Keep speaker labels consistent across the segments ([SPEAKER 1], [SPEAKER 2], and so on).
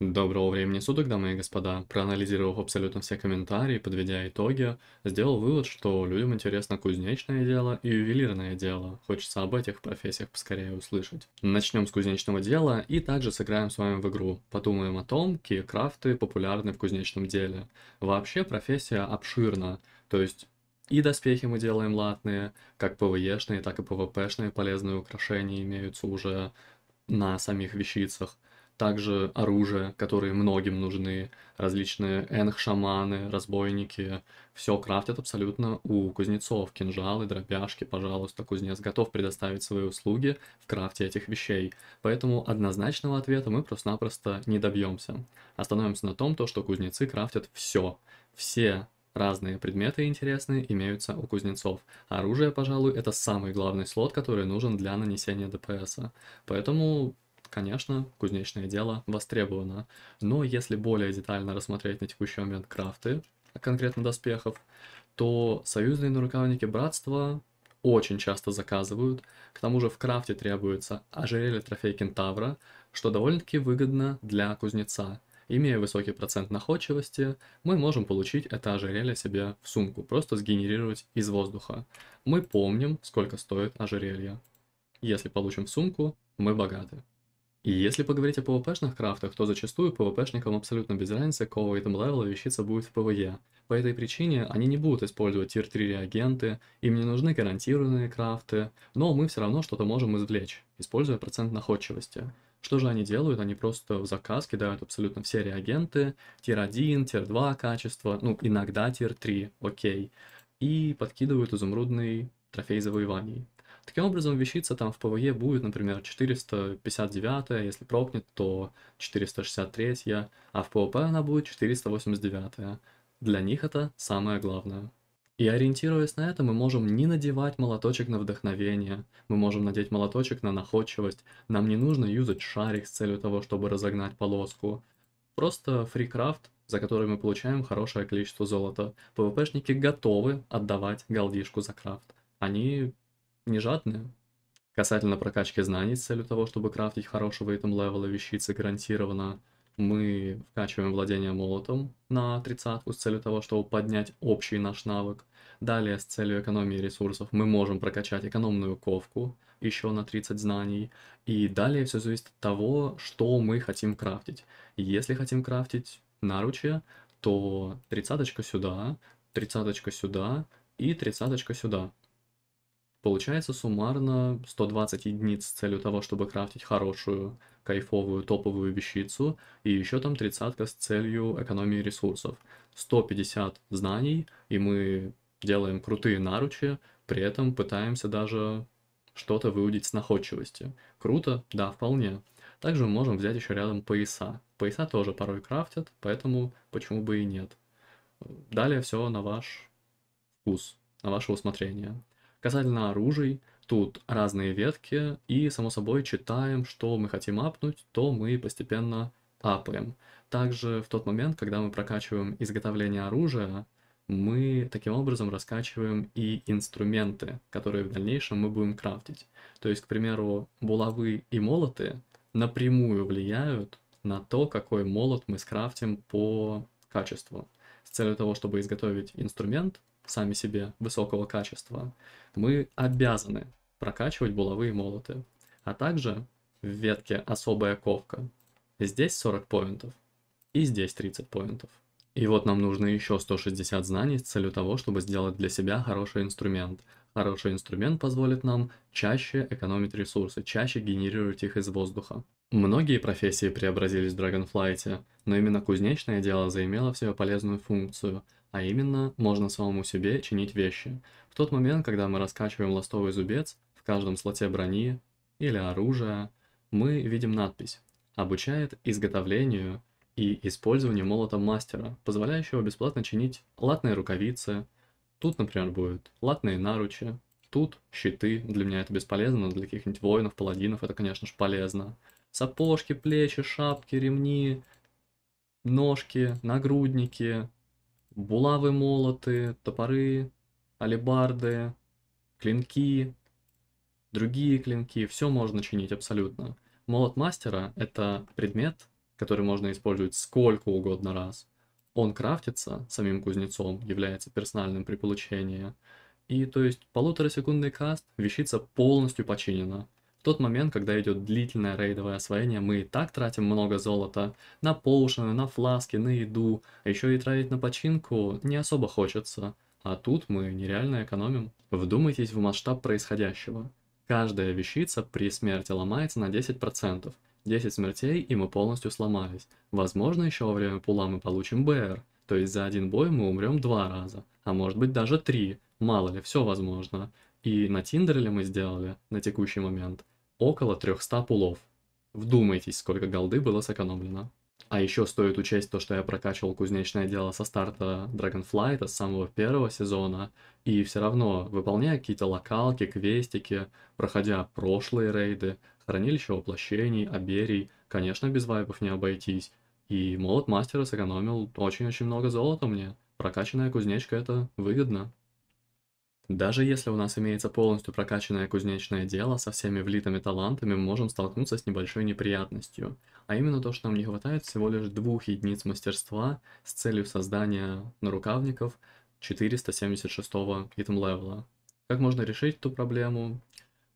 [SPEAKER 1] Доброго времени суток, дамы и господа. Проанализировав абсолютно все комментарии, подведя итоги, сделал вывод, что людям интересно кузнечное дело и ювелирное дело. Хочется об этих профессиях поскорее услышать. Начнем с кузнечного дела и также сыграем с вами в игру. Подумаем о том, какие крафты популярны в кузнечном деле. Вообще профессия обширна, то есть и доспехи мы делаем латные, как ПВЕшные, так и ПВПшные полезные украшения имеются уже на самих вещицах также оружие, которые многим нужны, различные энх-шаманы, разбойники, все крафтят абсолютно у кузнецов, кинжалы, дробяшки, пожалуйста, кузнец готов предоставить свои услуги в крафте этих вещей, поэтому однозначного ответа мы просто-напросто не добьемся. Остановимся на том, то, что кузнецы крафтят все, все разные предметы интересные имеются у кузнецов. Оружие, пожалуй, это самый главный слот, который нужен для нанесения ДПС. Поэтому Конечно, кузнечное дело востребовано, но если более детально рассмотреть на текущий момент крафты, а конкретно доспехов, то союзные нарукавники братства очень часто заказывают. К тому же в крафте требуется ожерелье трофей кентавра, что довольно-таки выгодно для кузнеца. Имея высокий процент находчивости, мы можем получить это ожерелье себе в сумку, просто сгенерировать из воздуха. Мы помним, сколько стоит ожерелье. Если получим в сумку, мы богаты. И если поговорить о PvP-шных крафтах, то зачастую PvP-шникам абсолютно без разницы, какого этом левела вещица будет в PvE. По этой причине они не будут использовать тир-3 реагенты, им не нужны гарантированные крафты, но мы все равно что-то можем извлечь, используя процент находчивости. Что же они делают? Они просто в заказ кидают абсолютно все реагенты, тир-1, тир-2 качество, ну иногда тир-3, окей, и подкидывают изумрудный трофей завоеваний. Таким образом, вещица там в ПВЕ будет, например, 459, если прокнет, то 463, а в ПВП она будет 489. Для них это самое главное. И ориентируясь на это, мы можем не надевать молоточек на вдохновение, мы можем надеть молоточек на находчивость, нам не нужно юзать шарик с целью того, чтобы разогнать полоску. Просто фрикрафт, за который мы получаем хорошее количество золота. ПВПшники готовы отдавать голдишку за крафт. Они не жадные. Касательно прокачки знаний с целью того, чтобы крафтить хорошего итем-левела вещицы гарантированно, мы вкачиваем владение молотом на 30 с целью того, чтобы поднять общий наш навык. Далее с целью экономии ресурсов мы можем прокачать экономную ковку еще на 30 знаний. И далее все зависит от того, что мы хотим крафтить. Если хотим крафтить наручи, то тридцаточка сюда, тридцаточка сюда и тридцаточка сюда. Получается суммарно 120 единиц с целью того, чтобы крафтить хорошую, кайфовую, топовую вещицу, и еще там тридцатка с целью экономии ресурсов. 150 знаний, и мы делаем крутые наручи, при этом пытаемся даже что-то выудить с находчивости. Круто? Да, вполне. Также мы можем взять еще рядом пояса. Пояса тоже порой крафтят, поэтому почему бы и нет. Далее все на ваш вкус, на ваше усмотрение. Касательно оружий, тут разные ветки, и, само собой, читаем, что мы хотим апнуть, то мы постепенно апаем. Также в тот момент, когда мы прокачиваем изготовление оружия, мы таким образом раскачиваем и инструменты, которые в дальнейшем мы будем крафтить. То есть, к примеру, булавы и молоты напрямую влияют на то, какой молот мы скрафтим по качеству. С целью того, чтобы изготовить инструмент, сами себе высокого качества, мы обязаны прокачивать булавые молоты, а также в ветке особая ковка. Здесь 40 поинтов и здесь 30 поинтов. И вот нам нужно еще 160 знаний с целью того, чтобы сделать для себя хороший инструмент. Хороший инструмент позволит нам чаще экономить ресурсы, чаще генерировать их из воздуха. Многие профессии преобразились в Dragonflight, но именно кузнечное дело заимело в себе полезную функцию – а именно, можно самому себе чинить вещи. В тот момент, когда мы раскачиваем ластовый зубец, в каждом слоте брони или оружия, мы видим надпись «Обучает изготовлению и использованию молота мастера», позволяющего бесплатно чинить латные рукавицы, тут, например, будет латные наручи, тут щиты, для меня это бесполезно, но для каких-нибудь воинов, паладинов это, конечно же, полезно. Сапожки, плечи, шапки, ремни, ножки, нагрудники, булавы молоты, топоры, алебарды, клинки, другие клинки, все можно чинить абсолютно. Молот мастера — это предмет, который можно использовать сколько угодно раз. Он крафтится самим кузнецом, является персональным при получении. И то есть полуторасекундный каст, вещица полностью починена тот момент, когда идет длительное рейдовое освоение, мы и так тратим много золота на поушены, на фласки, на еду, а еще и тратить на починку не особо хочется. А тут мы нереально экономим. Вдумайтесь в масштаб происходящего. Каждая вещица при смерти ломается на 10%. 10 смертей, и мы полностью сломались. Возможно, еще во время пула мы получим БР. То есть за один бой мы умрем два раза, а может быть даже три. Мало ли, все возможно. И на Тиндере ли мы сделали на текущий момент – около 300 пулов. Вдумайтесь, сколько голды было сэкономлено. А еще стоит учесть то, что я прокачивал кузнечное дело со старта Dragonflight, с самого первого сезона, и все равно, выполняя какие-то локалки, квестики, проходя прошлые рейды, хранилище воплощений, аберий, конечно, без вайпов не обойтись. И молот мастера сэкономил очень-очень много золота мне. Прокачанная кузнечка это выгодно. Даже если у нас имеется полностью прокачанное кузнечное дело со всеми влитыми талантами, мы можем столкнуться с небольшой неприятностью. А именно то, что нам не хватает всего лишь двух единиц мастерства с целью создания нарукавников 476 итм левела. Как можно решить эту проблему?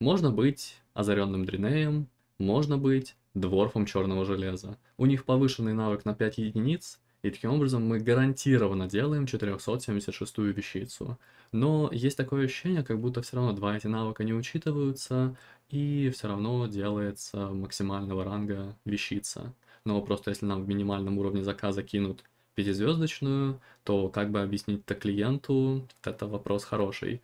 [SPEAKER 1] Можно быть озаренным дринеем, можно быть дворфом черного железа. У них повышенный навык на 5 единиц – и таким образом мы гарантированно делаем 476-ю вещицу. Но есть такое ощущение, как будто все равно два эти навыка не учитываются, и все равно делается максимального ранга вещица. Но просто если нам в минимальном уровне заказа кинут пятизвездочную, то как бы объяснить это клиенту, это вопрос хороший.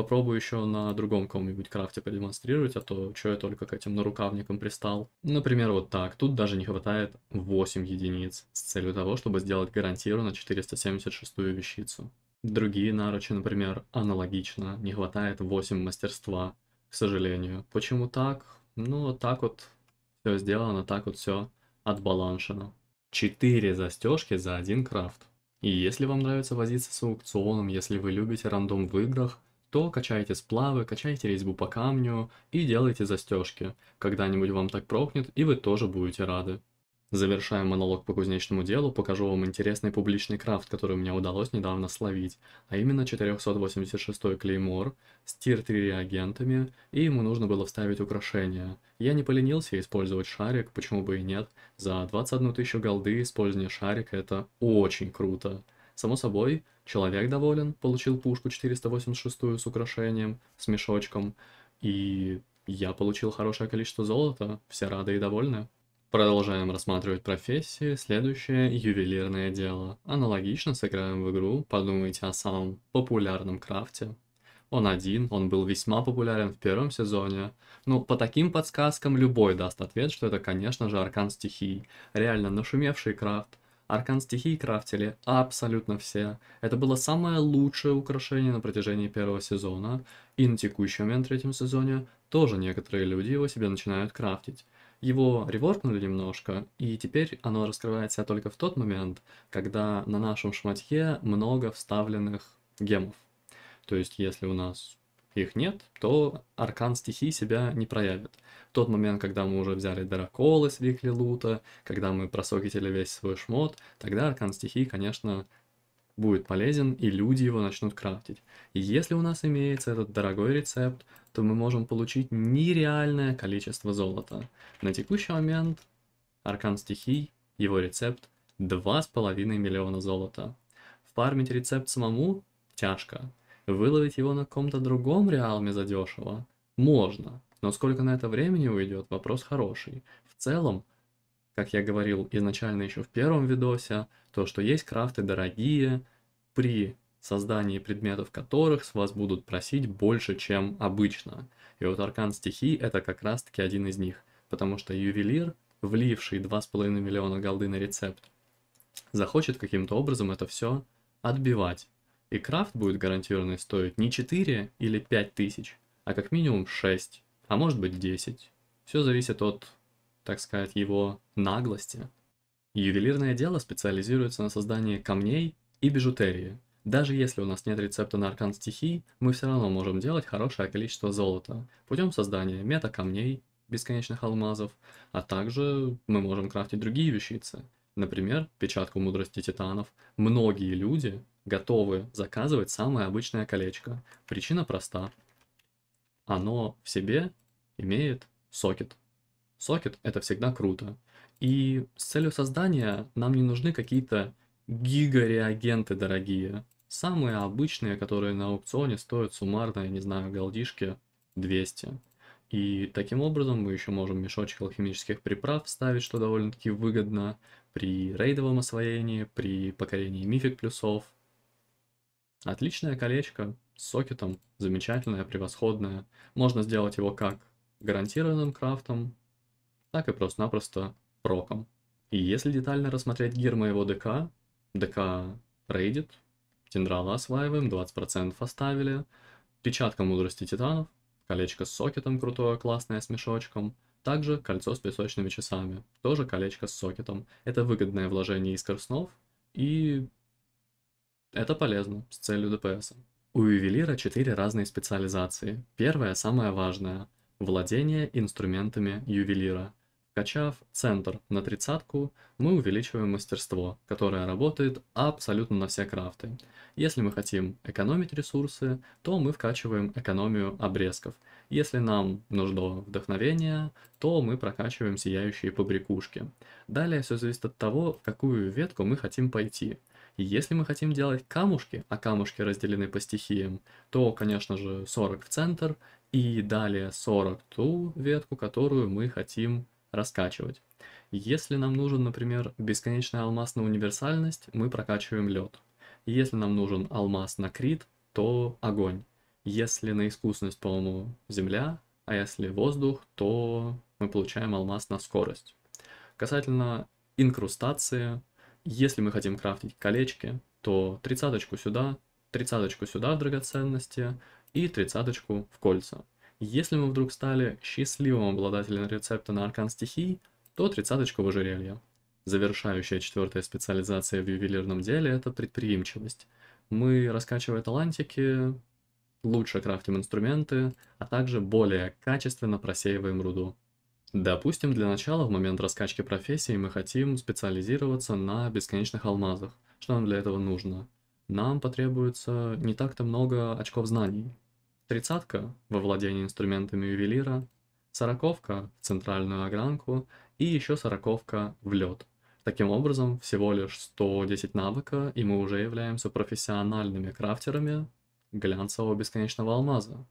[SPEAKER 1] Попробую еще на другом ком-нибудь крафте продемонстрировать, а то что я только к этим нарукавникам пристал. Например, вот так. Тут даже не хватает 8 единиц с целью того, чтобы сделать гарантированно 476 вещицу. Другие наручи, например, аналогично. Не хватает 8 мастерства, к сожалению. Почему так? Ну, так вот все сделано, так вот все отбаланшено. 4 застежки за один крафт. И если вам нравится возиться с аукционом, если вы любите рандом в играх – то качайте сплавы, качайте резьбу по камню и делайте застежки. Когда-нибудь вам так прокнет, и вы тоже будете рады. Завершая монолог по кузнечному делу, покажу вам интересный публичный крафт, который мне удалось недавно словить, а именно 486 клеймор с тир-3 реагентами, и ему нужно было вставить украшение. Я не поленился использовать шарик, почему бы и нет, за 21 тысячу голды использование шарика это очень круто. Само собой, человек доволен, получил пушку 486 с украшением, с мешочком, и я получил хорошее количество золота, все рады и довольны. Продолжаем рассматривать профессии, следующее ювелирное дело. Аналогично сыграем в игру, подумайте о самом популярном крафте. Он один, он был весьма популярен в первом сезоне. Ну, по таким подсказкам любой даст ответ, что это, конечно же, аркан стихий. Реально нашумевший крафт, Аркан стихии крафтили абсолютно все. Это было самое лучшее украшение на протяжении первого сезона, и на текущий момент в третьем сезоне тоже некоторые люди его себе начинают крафтить. Его реворкнули немножко, и теперь оно раскрывается только в тот момент, когда на нашем шматье много вставленных гемов. То есть, если у нас их нет, то аркан стихий себя не проявит. В тот момент, когда мы уже взяли Драколы с Викли Лута, когда мы просокетили весь свой шмот, тогда аркан стихий, конечно, будет полезен, и люди его начнут крафтить. И если у нас имеется этот дорогой рецепт, то мы можем получить нереальное количество золота. На текущий момент аркан стихий, его рецепт 2,5 миллиона золота. Фармить рецепт самому тяжко. Выловить его на каком-то другом реалме задешево можно, но сколько на это времени уйдет, вопрос хороший. В целом, как я говорил изначально еще в первом видосе, то, что есть крафты дорогие, при создании предметов которых с вас будут просить больше, чем обычно. И вот Аркан Стихий это как раз таки один из них, потому что ювелир, вливший 2,5 миллиона голды на рецепт, захочет каким-то образом это все отбивать. И крафт будет гарантированно стоить не 4 или 5 тысяч, а как минимум 6, а может быть 10. Все зависит от, так сказать, его наглости. Ювелирное дело специализируется на создании камней и бижутерии. Даже если у нас нет рецепта на аркан стихий, мы все равно можем делать хорошее количество золота путем создания мета-камней, бесконечных алмазов, а также мы можем крафтить другие вещицы, например, печатку мудрости титанов. Многие люди готовы заказывать самое обычное колечко. Причина проста. Оно в себе имеет сокет. Сокет — это всегда круто. И с целью создания нам не нужны какие-то гигареагенты дорогие. Самые обычные, которые на аукционе стоят суммарно, я не знаю, голдишки 200. И таким образом мы еще можем мешочек алхимических приправ ставить, что довольно-таки выгодно при рейдовом освоении, при покорении мифик плюсов – Отличное колечко с сокетом, замечательное, превосходное. Можно сделать его как гарантированным крафтом, так и просто-напросто проком. И если детально рассмотреть гир моего ДК, ДК рейдит, Тендрала осваиваем, 20% оставили, печатка мудрости титанов, колечко с сокетом крутое, классное, с мешочком, также кольцо с песочными часами, тоже колечко с сокетом. Это выгодное вложение искр снов и это полезно с целью ДПС. У ювелира четыре разные специализации. Первая, самая важная – владение инструментами ювелира. Качав центр на тридцатку, мы увеличиваем мастерство, которое работает абсолютно на все крафты. Если мы хотим экономить ресурсы, то мы вкачиваем экономию обрезков. Если нам нужно вдохновение, то мы прокачиваем сияющие побрякушки. Далее все зависит от того, в какую ветку мы хотим пойти – и если мы хотим делать камушки, а камушки разделены по стихиям, то, конечно же, 40 в центр и далее 40 ту ветку, которую мы хотим раскачивать. Если нам нужен, например, бесконечная алмаз на универсальность, мы прокачиваем лед. Если нам нужен алмаз на крит, то огонь. Если на искусность, по-моему, земля, а если воздух, то мы получаем алмаз на скорость. Касательно инкрустации, если мы хотим крафтить колечки, то тридцаточку сюда, тридцаточку сюда в драгоценности и тридцаточку в кольца. Если мы вдруг стали счастливым обладателем рецепта на аркан стихий, то тридцаточку в ожерелье. Завершающая четвертая специализация в ювелирном деле – это предприимчивость. Мы, раскачивая талантики, лучше крафтим инструменты, а также более качественно просеиваем руду. Допустим, для начала в момент раскачки профессии мы хотим специализироваться на бесконечных алмазах. Что нам для этого нужно? Нам потребуется не так-то много очков знаний. Тридцатка во владении инструментами ювелира, сороковка в центральную огранку и еще сороковка в лед. Таким образом, всего лишь 110 навыка, и мы уже являемся профессиональными крафтерами глянцевого бесконечного алмаза.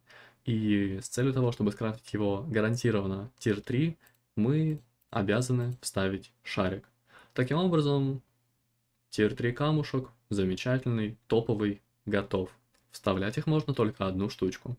[SPEAKER 1] И с целью того, чтобы скрафтить его гарантированно тир 3, мы обязаны вставить шарик. Таким образом, тир 3 камушек, замечательный, топовый, готов. Вставлять их можно только одну штучку.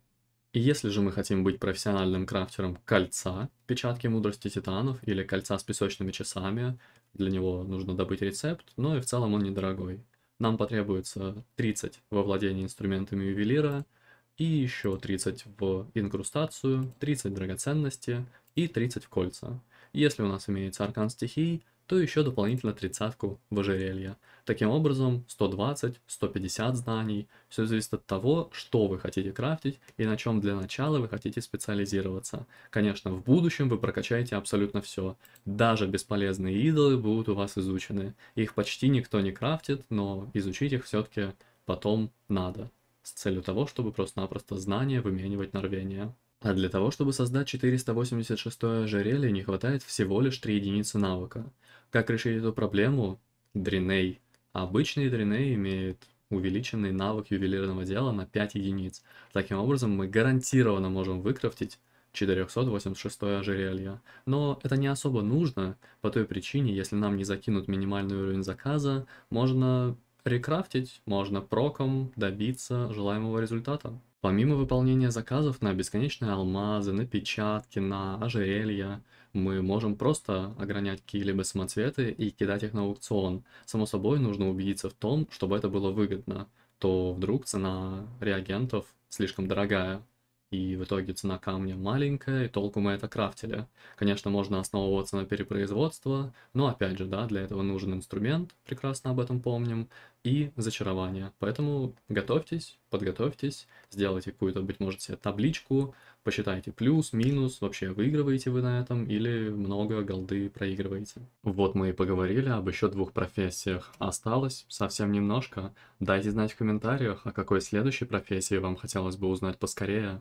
[SPEAKER 1] И если же мы хотим быть профессиональным крафтером кольца, печатки мудрости титанов или кольца с песочными часами, для него нужно добыть рецепт, но и в целом он недорогой. Нам потребуется 30 во владении инструментами ювелира – и еще 30 в инкрустацию, 30 драгоценности и 30 в кольца. Если у нас имеется аркан стихий, то еще дополнительно 30 в ожерелье. Таким образом, 120, 150 знаний, все зависит от того, что вы хотите крафтить и на чем для начала вы хотите специализироваться. Конечно, в будущем вы прокачаете абсолютно все. Даже бесполезные идолы будут у вас изучены. Их почти никто не крафтит, но изучить их все-таки потом надо с целью того, чтобы просто-напросто знания выменивать на рвение. А для того, чтобы создать 486 ожерелье, не хватает всего лишь 3 единицы навыка. Как решить эту проблему? Дриней. Обычный дриней имеет увеличенный навык ювелирного дела на 5 единиц. Таким образом, мы гарантированно можем выкрафтить 486 ожерелье. Но это не особо нужно, по той причине, если нам не закинут минимальный уровень заказа, можно Рекрафтить можно проком добиться желаемого результата. Помимо выполнения заказов на бесконечные алмазы, на печатки, на ожерелья, мы можем просто огранять какие-либо самоцветы и кидать их на аукцион. Само собой, нужно убедиться в том, чтобы это было выгодно, то вдруг цена реагентов слишком дорогая, и в итоге цена камня маленькая, и толку мы это крафтили. Конечно, можно основываться на перепроизводство, но опять же, да, для этого нужен инструмент, прекрасно об этом помним, и зачарование. Поэтому готовьтесь, подготовьтесь, сделайте какую-то, быть может, себе табличку, посчитайте плюс, минус, вообще выигрываете вы на этом или много голды проигрываете. Вот мы и поговорили об еще двух профессиях. Осталось совсем немножко. Дайте знать в комментариях, о а какой следующей профессии вам хотелось бы узнать поскорее.